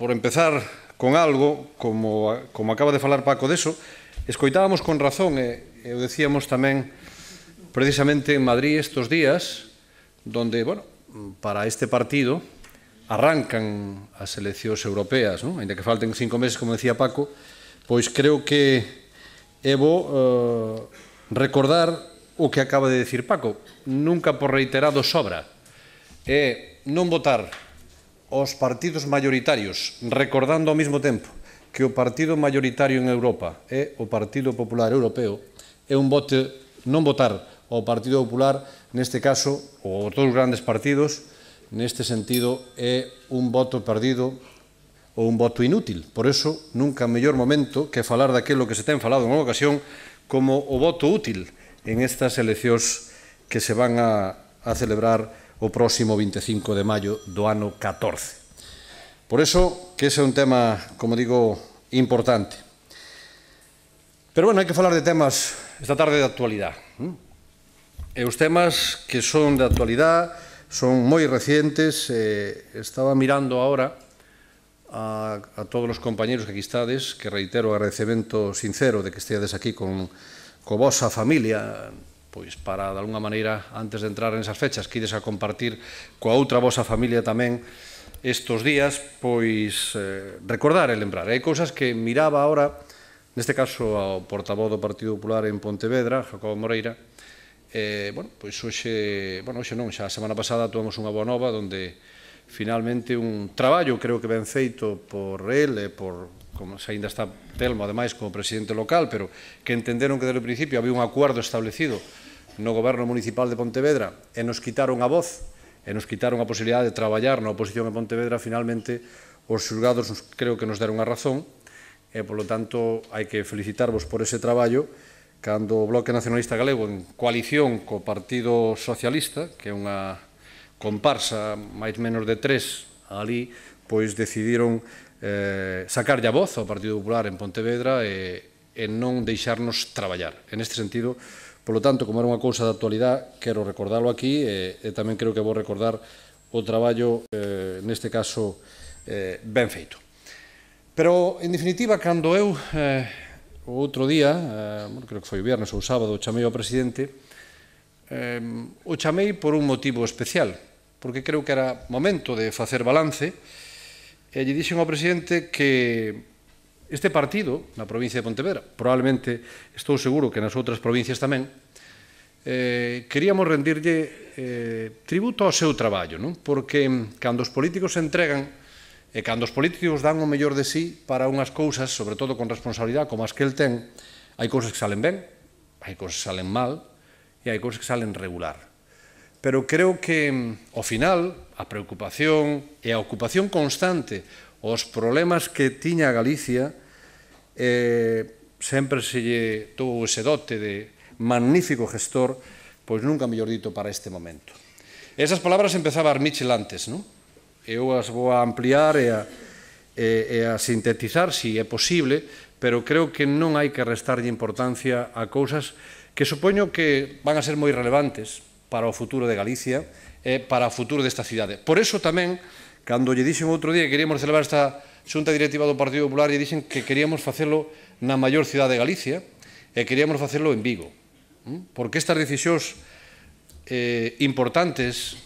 por empezar con algo, como, como acaba de falar Paco deso, escoitábamos con razón, e, eh, o decíamos tamén precisamente en Madrid estos días, donde, bueno, para este partido arrancan as eleccións europeas, non? ainda que falten cinco meses, como decía Paco, pois creo que é bo eh, recordar o que acaba de decir Paco. Nunca por reiterado sobra. É non votar os partidos mayoritarios, recordando ao mesmo tempo que o partido mayoritario en Europa é o Partido Popular Europeo, é un vote non votar ao Partido Popular, neste caso, ou todos os grandes partidos, neste sentido, é un voto perdido ou un voto inútil. Por eso, nunca mellor momento que falar daquelo que se ten falado en unha ocasión como o voto útil en estas eleccións que se van a, a celebrar o próximo 25 de maio do ano 14. Por eso, que ese é un tema, como digo, importante. Pero, bueno, hai que falar de temas esta tarde de actualidade. E os temas que son de actualidade son moi recientes. Eh, estaba mirando agora a, a todos os compañeros que aquí estades, que reitero o agradecemento sincero de que esteades aquí con, co vosa familia, pois para, de alguna maneira, antes de entrar en esas fechas, que ides a compartir coa outra vosa familia tamén estos días, pois eh, recordar e lembrar. Hai cousas que miraba ahora, neste caso ao portavoz do Partido Popular en Pontevedra, Jacobo Moreira, eh, bueno, pois hoxe, bueno, hoxe non, xa a semana pasada tuvemos unha boa nova donde finalmente un traballo creo que ben feito por el e por, como se ainda está Telmo, ademais, como presidente local, pero que entenderon que desde o principio había un acuerdo establecido no goberno municipal de Pontevedra e nos quitaron a voz e nos quitaron a posibilidade de traballar na oposición en Pontevedra, finalmente os xulgados creo que nos deron a razón e, polo tanto, hai que felicitarvos por ese traballo cando o Bloque Nacionalista Galego en coalición co Partido Socialista, que é unha comparsa máis menos de tres ali, pois decidiron eh, sacarlle a voz ao Partido Popular en Pontevedra e, e non deixarnos traballar. En este sentido, Polo tanto, como era unha cousa da actualidade, quero recordalo aquí e, e tamén creo que vou recordar o traballo, eh, neste caso, eh, ben feito. Pero, en definitiva, cando eu eh, o outro día, eh, bueno, creo que foi o viernes ou o sábado, chamei ao presidente, eh, o chamei por un motivo especial, porque creo que era momento de facer balance, e lle dixen ao presidente que Este partido, na provincia de Pontevedra, probablemente estou seguro que nas outras provincias tamén, eh, queríamos rendirlle eh, tributo ao seu traballo, non? porque cando os políticos se entregan e cando os políticos dan o mellor de sí para unhas cousas, sobre todo con responsabilidade como as que el ten, hai cousas que salen ben, hai cousas que salen mal e hai cousas que salen regular. Pero creo que, mm, ao final, a preocupación e a ocupación constante Os problemas que tiña Galicia eh, sempre se lle tuvo ese dote de magnífico gestor, pois nunca mellor dito para este momento. Esas palabras empezaba Armichel antes, non? Eu as vou a ampliar e a, e, e a sintetizar, se si é posible, pero creo que non hai que restarlle importancia a cousas que supoño que van a ser moi relevantes para o futuro de Galicia e para o futuro desta cidade. Por eso tamén Cando lle dixen outro día que queríamos celebrar esta xunta directiva do Partido Popular, lle dixen que queríamos facelo na maior cidade de Galicia e queríamos facelo en Vigo. Porque estas decisións eh, importantes,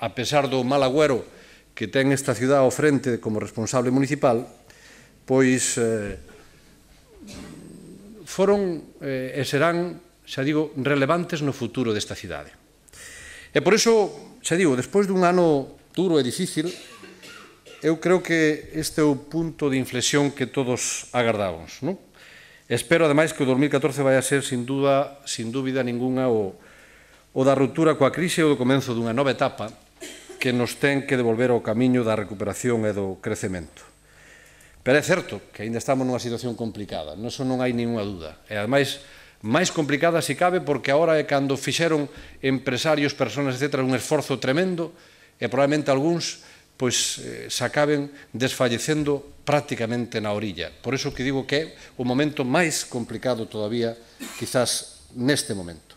a pesar do mal agüero que ten esta ciudad ao frente como responsable municipal, pois eh, foron eh, e serán, xa digo, relevantes no futuro desta cidade. E por iso, xa digo, despois dun ano duro e difícil, eu creo que este é o punto de inflexión que todos agardábamos. Non? Espero, ademais, que o 2014 vai a ser, sin dúda, sin dúbida ninguna, o, o da ruptura coa crise ou do comenzo dunha nova etapa que nos ten que devolver ao camiño da recuperación e do crecemento. Pero é certo que aínda estamos nunha situación complicada, non son non hai ninguna dúda. E, ademais, máis complicada se cabe porque agora é cando fixeron empresarios, personas, etc., un esforzo tremendo e probablemente algúns pois eh, se acaben desfallecendo prácticamente na orilla. Por iso que digo que é o momento máis complicado todavía, quizás neste momento.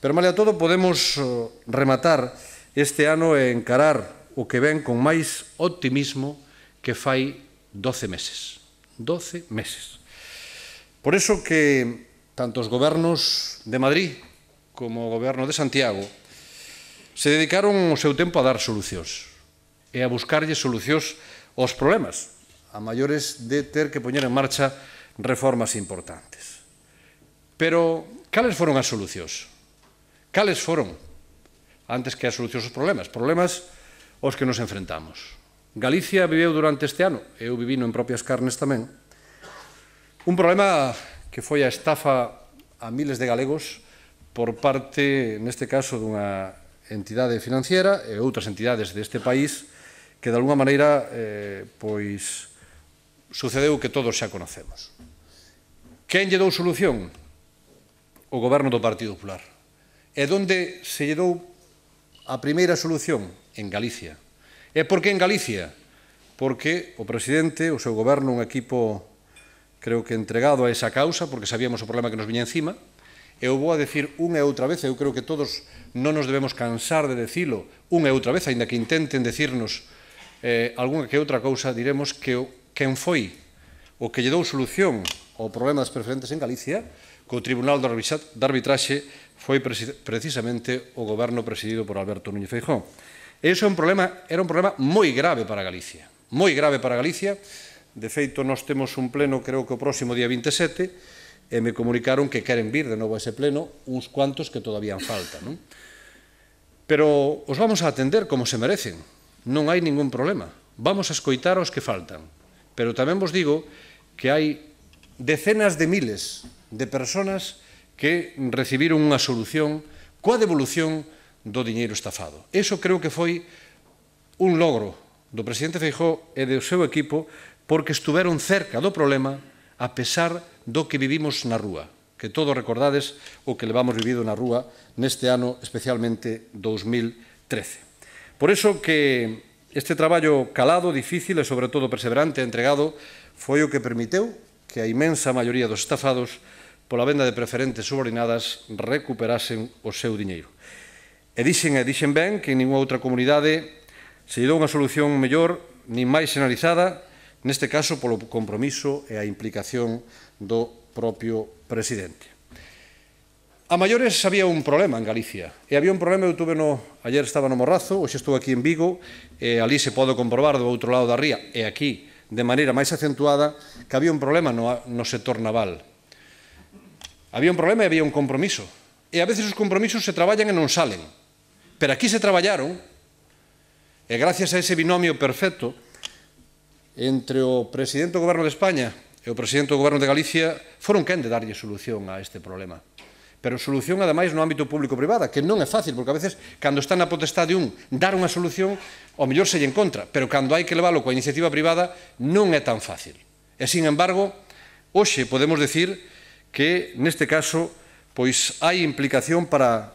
Pero, male a todo, podemos eh, rematar este ano e encarar o que ven con máis optimismo que fai 12 meses. 12 meses. Por iso que tanto os gobernos de Madrid como o goberno de Santiago se dedicaron o seu tempo a dar solucións e a buscarlle solucións aos problemas, a maiores de ter que poñer en marcha reformas importantes. Pero, cales foron as solucións? Cales foron? Antes que as solucións os problemas. Problemas aos que nos enfrentamos. Galicia viveu durante este ano, eu vivino en propias carnes tamén, un problema que foi a estafa a miles de galegos por parte, neste caso, dunha entidade financiera e outras entidades deste país que, de alguna maneira, eh, pois, sucedeu que todos xa conocemos. Quén lle dou solución? O goberno do Partido Popular. E donde se lle dou a primeira solución? En Galicia. E por que en Galicia? Porque o presidente, o seu goberno, un equipo creo que entregado a esa causa, porque sabíamos o problema que nos viña encima, eu vou a decir unha e outra vez, eu creo que todos non nos debemos cansar de decilo unha e outra vez, aínda que intenten decirnos eh, algunha que outra cousa, diremos que o, quen foi o que lle dou solución ao problema das preferentes en Galicia, co Tribunal de Arbitraxe foi precisamente o goberno presidido por Alberto Núñez Feijóo. E iso é un problema, era un problema moi grave para Galicia, moi grave para Galicia. De feito, nós temos un pleno, creo que o próximo día 27, e me comunicaron que queren vir de novo a ese pleno uns cuantos que todavía falta. Non? Pero os vamos a atender como se merecen, non hai ningún problema. Vamos a escoitar aos que faltan. Pero tamén vos digo que hai decenas de miles de personas que recibiron unha solución coa devolución do diñeiro estafado. Eso creo que foi un logro do presidente Feijó e do seu equipo porque estuveron cerca do problema a pesar do que vivimos na rúa, que todos recordades o que levamos vivido na rúa neste ano, especialmente 2013. Por iso que este traballo calado, difícil e, sobre todo, perseverante e entregado foi o que permiteu que a imensa maioría dos estafados pola venda de preferentes subordinadas recuperasen o seu diñeiro. E dixen e dixen ben que en ninguna outra comunidade se lle dou unha solución mellor nin máis generalizada neste caso polo compromiso e a implicación do propio presidente. A maiores había un problema en Galicia, e había un problema, eu tuve no, ayer estaba no Morrazo, hoxe estou aquí en Vigo, e ali se pode comprobar do outro lado da ría, e aquí, de maneira máis acentuada, que había un problema no, no sector naval. Había un problema e había un compromiso, e a veces os compromisos se traballan e non salen, pero aquí se traballaron, e gracias a ese binomio perfecto, entre o presidente do Goberno de España e o presidente do Goberno de Galicia foron quen de darlle solución a este problema pero solución ademais no ámbito público-privada, que non é fácil, porque a veces cando está na potestade un dar unha solución, ao mellor selle en contra, pero cando hai que leválo coa iniciativa privada non é tan fácil. E sin embargo, hoxe podemos decir que neste caso pois hai implicación para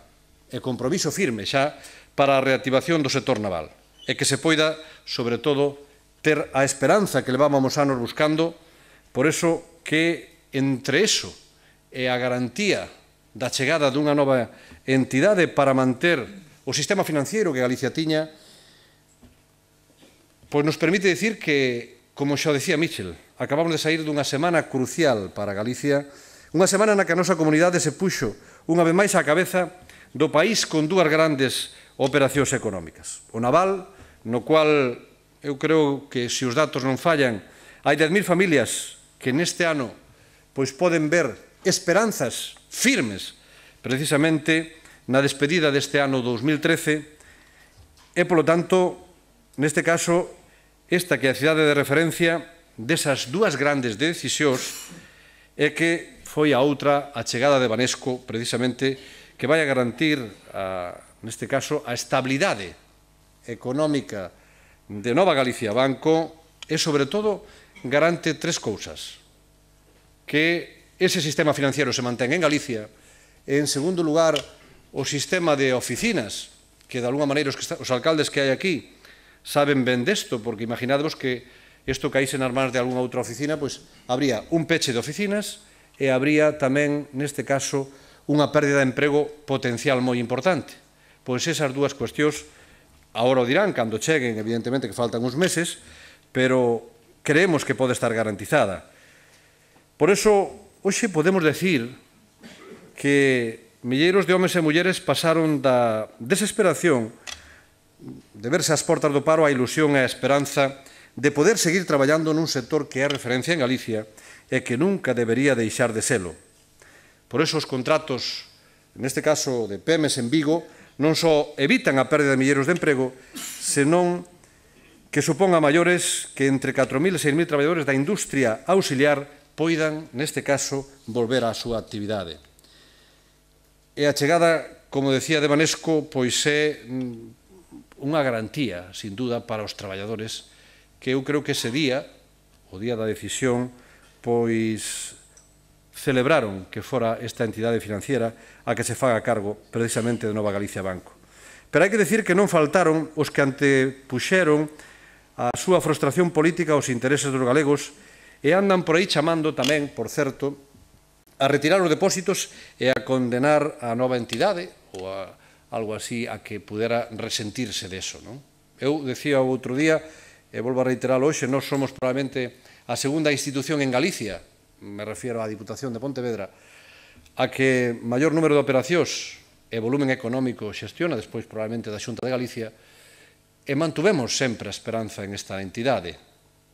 e compromiso firme xa para a reactivación do sector naval e que se poida, sobre todo, ter a esperanza que levábamos anos buscando, por eso que entre eso e a garantía da chegada dunha nova entidade para manter o sistema financiero que Galicia tiña, pois nos permite decir que, como xa decía Michel, acabamos de sair dunha semana crucial para Galicia, unha semana na que a nosa comunidade se puxo unha vez máis á cabeza do país con dúas grandes operacións económicas. O naval, no cual eu creo que se os datos non fallan, hai 10.000 familias que neste ano pois poden ver esperanzas firmes precisamente na despedida deste ano 2013 e, polo tanto, neste caso, esta que é a cidade de referencia desas dúas grandes decisións é que foi a outra a chegada de Banesco, precisamente, que vai a garantir, a, neste caso, a estabilidade económica de Nova Galicia Banco é, sobre todo, garante tres cousas. Que ese sistema financiero se mantén en Galicia, en segundo lugar, o sistema de oficinas, que de alguna maneira os, que os alcaldes que hai aquí saben ben desto, porque imaginadvos que isto caíse nas mans de algunha outra oficina, pois habría un peche de oficinas e habría tamén, neste caso, unha pérdida de emprego potencial moi importante. Pois esas dúas cuestións Ahora o dirán, cando cheguen, evidentemente que faltan uns meses, pero creemos que pode estar garantizada. Por eso, hoxe podemos decir que milleiros de homes e mulleres pasaron da desesperación de verse as portas do paro a ilusión e a esperanza de poder seguir traballando nun sector que é referencia en Galicia e que nunca debería deixar de selo. Por eso os contratos, neste caso de PEMES en Vigo, non só evitan a perda de milleiros de emprego, senón que supón a maiores que entre 4.000 e 6.000 traballadores da industria auxiliar poidan, neste caso, volver á súa actividade. E a chegada, como decía de Manesco, pois é mm, unha garantía, sin dúda, para os traballadores, que eu creo que ese día, o día da decisión, pois celebraron que fora esta entidade financiera a que se faga cargo precisamente de Nova Galicia Banco. Pero hai que decir que non faltaron os que antepuxeron a súa frustración política aos intereses dos galegos e andan por aí chamando tamén, por certo, a retirar os depósitos e a condenar a nova entidade ou a algo así a que pudera resentirse deso. Non? Eu decía o outro día, e volvo a reiterar hoxe, nós somos probablemente a segunda institución en Galicia me refiero á Diputación de Pontevedra, a que maior número de operacións e volumen económico xestiona despois probablemente da Xunta de Galicia, e mantuvemos sempre a esperanza en esta entidade,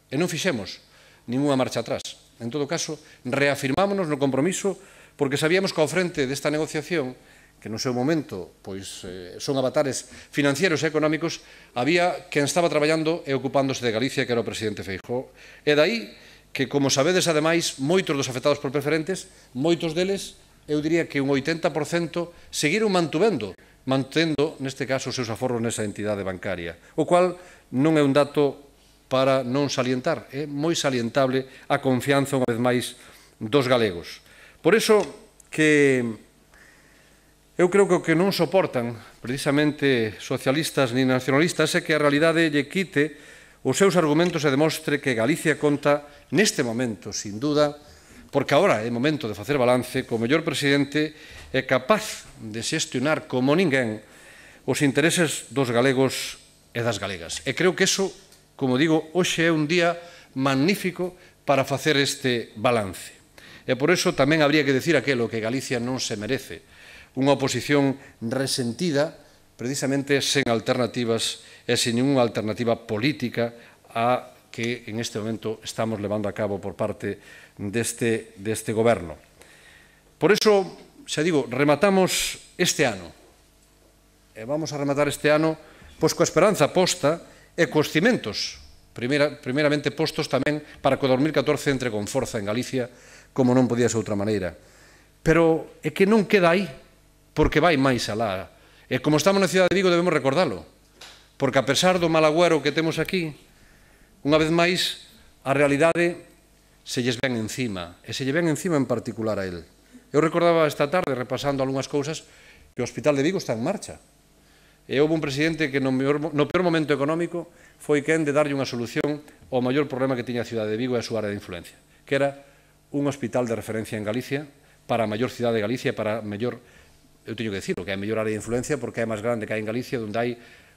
e non fixemos ninguna marcha atrás. En todo caso, reafirmámonos no compromiso porque sabíamos que ao frente desta negociación que no seu momento pois eh, son avatares financieros e económicos, había quen estaba traballando e ocupándose de Galicia, que era o presidente Feijó. E dai que, como sabedes, ademais, moitos dos afectados por preferentes, moitos deles, eu diría que un 80% seguiron mantuvendo, mantendo, neste caso, os seus aforros nesa entidade bancaria, o cual non é un dato para non salientar, é moi salientable a confianza, unha vez máis, dos galegos. Por iso que eu creo que o que non soportan precisamente socialistas ni nacionalistas é que a realidade lle quite os seus argumentos e demostre que Galicia conta neste momento, sin duda, porque agora é momento de facer balance, co mellor presidente é capaz de xestionar como ninguén os intereses dos galegos e das galegas. E creo que eso, como digo, hoxe é un día magnífico para facer este balance. E por iso tamén habría que decir aquelo que Galicia non se merece, unha oposición resentida precisamente sen alternativas e sin ninguna alternativa política a que en este momento estamos levando a cabo por parte deste, deste goberno. Por eso, xa digo, rematamos este ano. E vamos a rematar este ano pois coa esperanza posta e cos cimentos, primera, primeramente postos tamén para que o 2014 entre con forza en Galicia, como non podía ser outra maneira. Pero é que non queda aí, porque vai máis alá E como estamos na cidade de Vigo debemos recordalo, porque a pesar do mal agüero que temos aquí, unha vez máis, a realidade se lles ven encima, e se lle ven encima en particular a él. Eu recordaba esta tarde, repasando algunhas cousas, que o Hospital de Vigo está en marcha. E houve un presidente que no, peor, momento económico foi quen de darlle unha solución ao maior problema que tiña a cidade de Vigo e a súa área de influencia, que era un hospital de referencia en Galicia para a maior cidade de Galicia e para a maior eu teño que decirlo, que é a mellor área de influencia porque é a máis grande que hai en Galicia, onde hai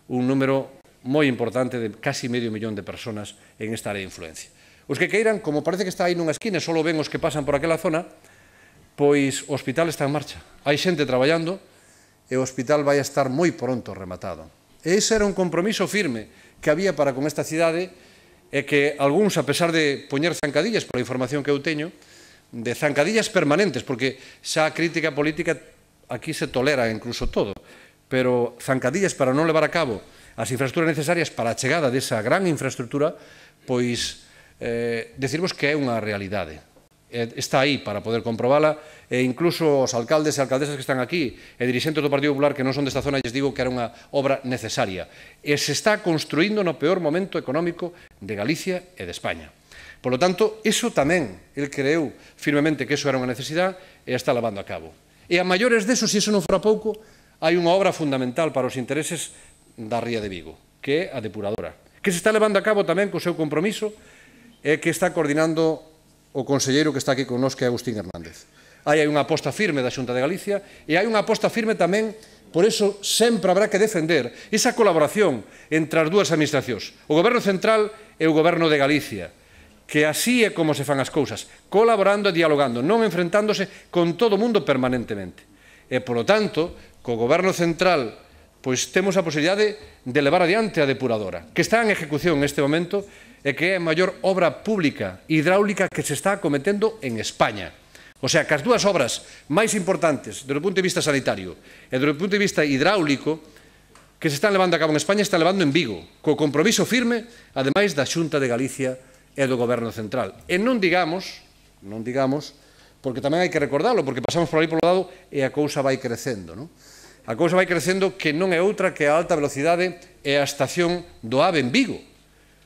un número moi importante de casi medio millón de personas en esta área de influencia. Os que queiran, como parece que está aí nunha esquina, só ven os que pasan por aquela zona, pois o hospital está en marcha. Hai xente traballando e o hospital vai estar moi pronto rematado. E ese era un compromiso firme que había para con esta cidade e que algúns, a pesar de poñer zancadillas, por a información que eu teño, de zancadillas permanentes, porque xa a crítica política aquí se tolera incluso todo, pero zancadillas para non levar a cabo as infraestructuras necesarias para a chegada desa gran infraestructura, pois eh, decirvos que é unha realidade. Eh, está aí para poder comprobala e incluso os alcaldes e alcaldesas que están aquí e dirixentes do Partido Popular que non son desta zona lles digo que era unha obra necesaria e se está construindo no peor momento económico de Galicia e de España. Por lo tanto, iso tamén, el creeu firmemente que iso era unha necesidade e está lavando a cabo. E a maiores deso, se iso non fora pouco, hai unha obra fundamental para os intereses da Ría de Vigo, que é a depuradora, que se está levando a cabo tamén co seu compromiso e que está coordinando o conselleiro que está aquí con nos, que é Agustín Hernández. Aí hai unha aposta firme da Xunta de Galicia e hai unha aposta firme tamén Por eso sempre habrá que defender esa colaboración entre as dúas administracións, o Goberno Central e o Goberno de Galicia, que así é como se fan as cousas, colaborando e dialogando, non enfrentándose con todo o mundo permanentemente. E, polo tanto, co goberno central pois temos a posibilidade de levar adiante a depuradora, que está en execución neste momento e que é a maior obra pública hidráulica que se está cometendo en España. O sea, que as dúas obras máis importantes desde o punto de vista sanitario e desde o punto de vista hidráulico que se están levando a cabo en España están levando en Vigo, co compromiso firme, ademais da Xunta de Galicia e do Goberno Central. E non digamos, non digamos, porque tamén hai que recordarlo, porque pasamos por aí polo lado e a cousa vai crecendo. Non? A cousa vai crecendo que non é outra que a alta velocidade e a estación do AVE en Vigo,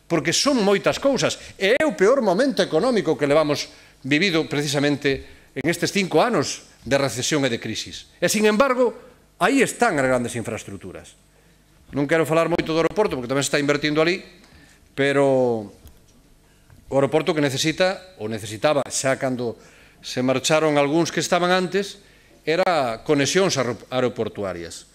porque son moitas cousas. E é o peor momento económico que levamos vivido precisamente en estes cinco anos de recesión e de crisis. E, sin embargo, aí están as grandes infraestructuras. Non quero falar moito do aeroporto, porque tamén se está invertindo ali, pero o aeroporto que necesita, ou necesitaba xa cando se marcharon algúns que estaban antes, era conexións aeroportuarias.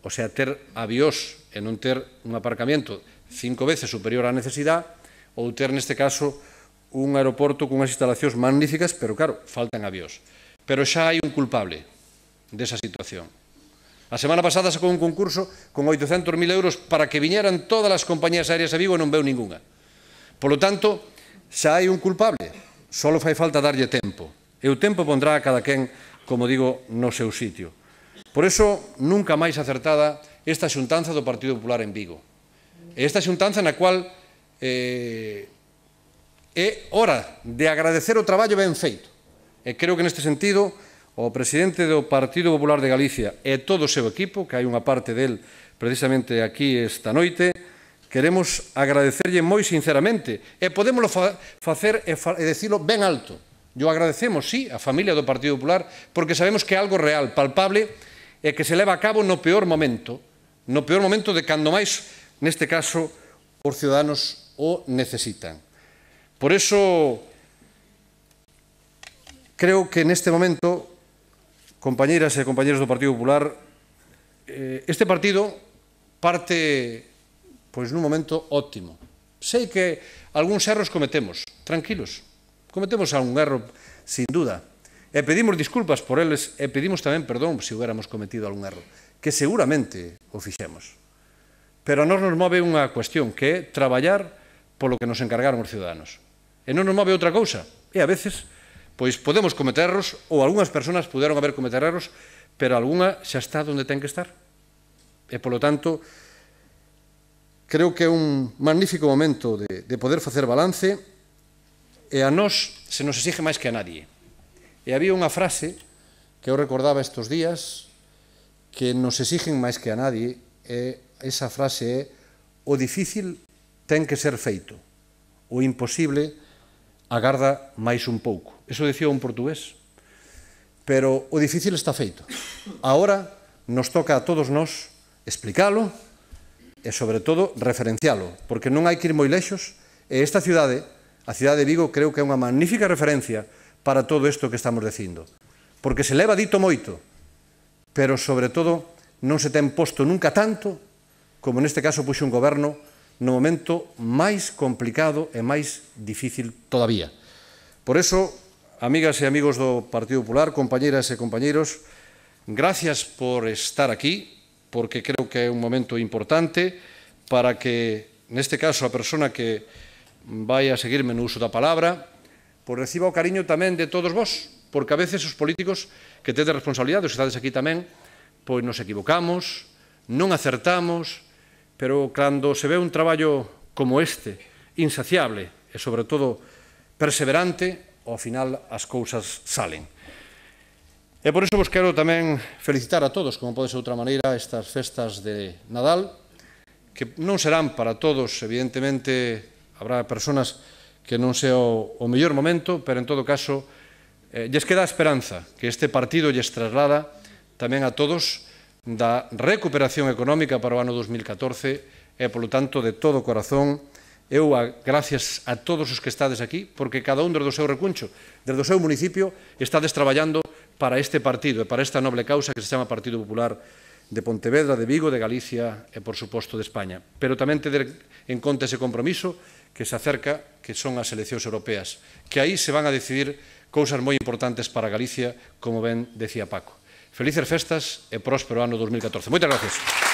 O sea, ter aviós e non ter un aparcamento cinco veces superior á necesidade, ou ter neste caso un aeroporto cunhas instalacións magníficas, pero claro, faltan aviós. Pero xa hai un culpable desa situación. A semana pasada sacou un concurso con 800.000 euros para que viñeran todas as compañías aéreas a Vigo e non veu ningunha. Por lo tanto, Xa hai un culpable, solo fai falta darlle tempo. E o tempo pondrá a cada quen, como digo, no seu sitio. Por eso, nunca máis acertada esta xuntanza do Partido Popular en Vigo. E esta xuntanza na cual eh, é hora de agradecer o traballo ben feito. E creo que neste sentido o presidente do Partido Popular de Galicia e todo o seu equipo, que hai unha parte del precisamente aquí esta noite, Queremos agradecerlle moi sinceramente e podémoslo fa facer e, fa e decirlo ben alto. Yo agradecemos, sí, a familia do Partido Popular porque sabemos que é algo real, palpable e que se leva a cabo no peor momento, no peor momento de cando máis, neste caso, os ciudadanos o necesitan. Por eso, creo que neste momento, compañeras e compañeros do Partido Popular, eh, este partido parte pois nun momento óptimo. Sei que algúns erros cometemos, tranquilos. Cometemos algún erro, sin duda. E pedimos disculpas por eles e pedimos tamén perdón se hubiéramos cometido algún erro, que seguramente o fixemos. Pero a nos nos move unha cuestión, que é traballar polo que nos encargaron os ciudadanos. E non nos move outra cousa. E a veces, pois podemos cometer erros, ou algunhas persoas puderon haber cometer erros, pero algunha xa está onde ten que estar. E, polo tanto, Creo que é un magnífico momento de, de poder facer balance e a nós se nos exige máis que a nadie. E había unha frase que eu recordaba estes días que nos exigen máis que a nadie e esa frase é o difícil ten que ser feito, o imposible agarda máis un pouco. Eso decía un portugués. Pero o difícil está feito. Ahora nos toca a todos nós explicalo, e, sobre todo, referencialo, porque non hai que ir moi lexos, e esta cidade, a cidade de Vigo, creo que é unha magnífica referencia para todo isto que estamos dicindo, porque se leva dito moito, pero, sobre todo, non se ten posto nunca tanto como neste caso puxo un goberno no momento máis complicado e máis difícil todavía. Por eso, amigas e amigos do Partido Popular, compañeras e compañeiros, gracias por estar aquí, porque creo que é un momento importante para que, neste caso, a persona que vai a seguirme no uso da palabra, pois reciba o cariño tamén de todos vos, porque a veces os políticos que tedes responsabilidade, os que estades aquí tamén, pois nos equivocamos, non acertamos, pero cando se ve un traballo como este, insaciable e, sobre todo, perseverante, ao final as cousas salen. E por iso vos quero tamén felicitar a todos, como pode ser outra maneira, estas festas de Nadal, que non serán para todos, evidentemente, habrá personas que non sea o, mellor momento, pero en todo caso, eh, lles queda a esperanza que este partido lles traslada tamén a todos da recuperación económica para o ano 2014 e, polo tanto, de todo o corazón, eu gracias a todos os que estades aquí, porque cada un desde o seu recuncho, desde o seu municipio, estades traballando para este partido e para esta noble causa que se chama Partido Popular de Pontevedra, de Vigo, de Galicia e, por suposto, de España. Pero tamén ter en conta ese compromiso que se acerca, que son as eleccións europeas, que aí se van a decidir cousas moi importantes para Galicia, como ben decía Paco. Felices festas e próspero ano 2014. Moitas gracias.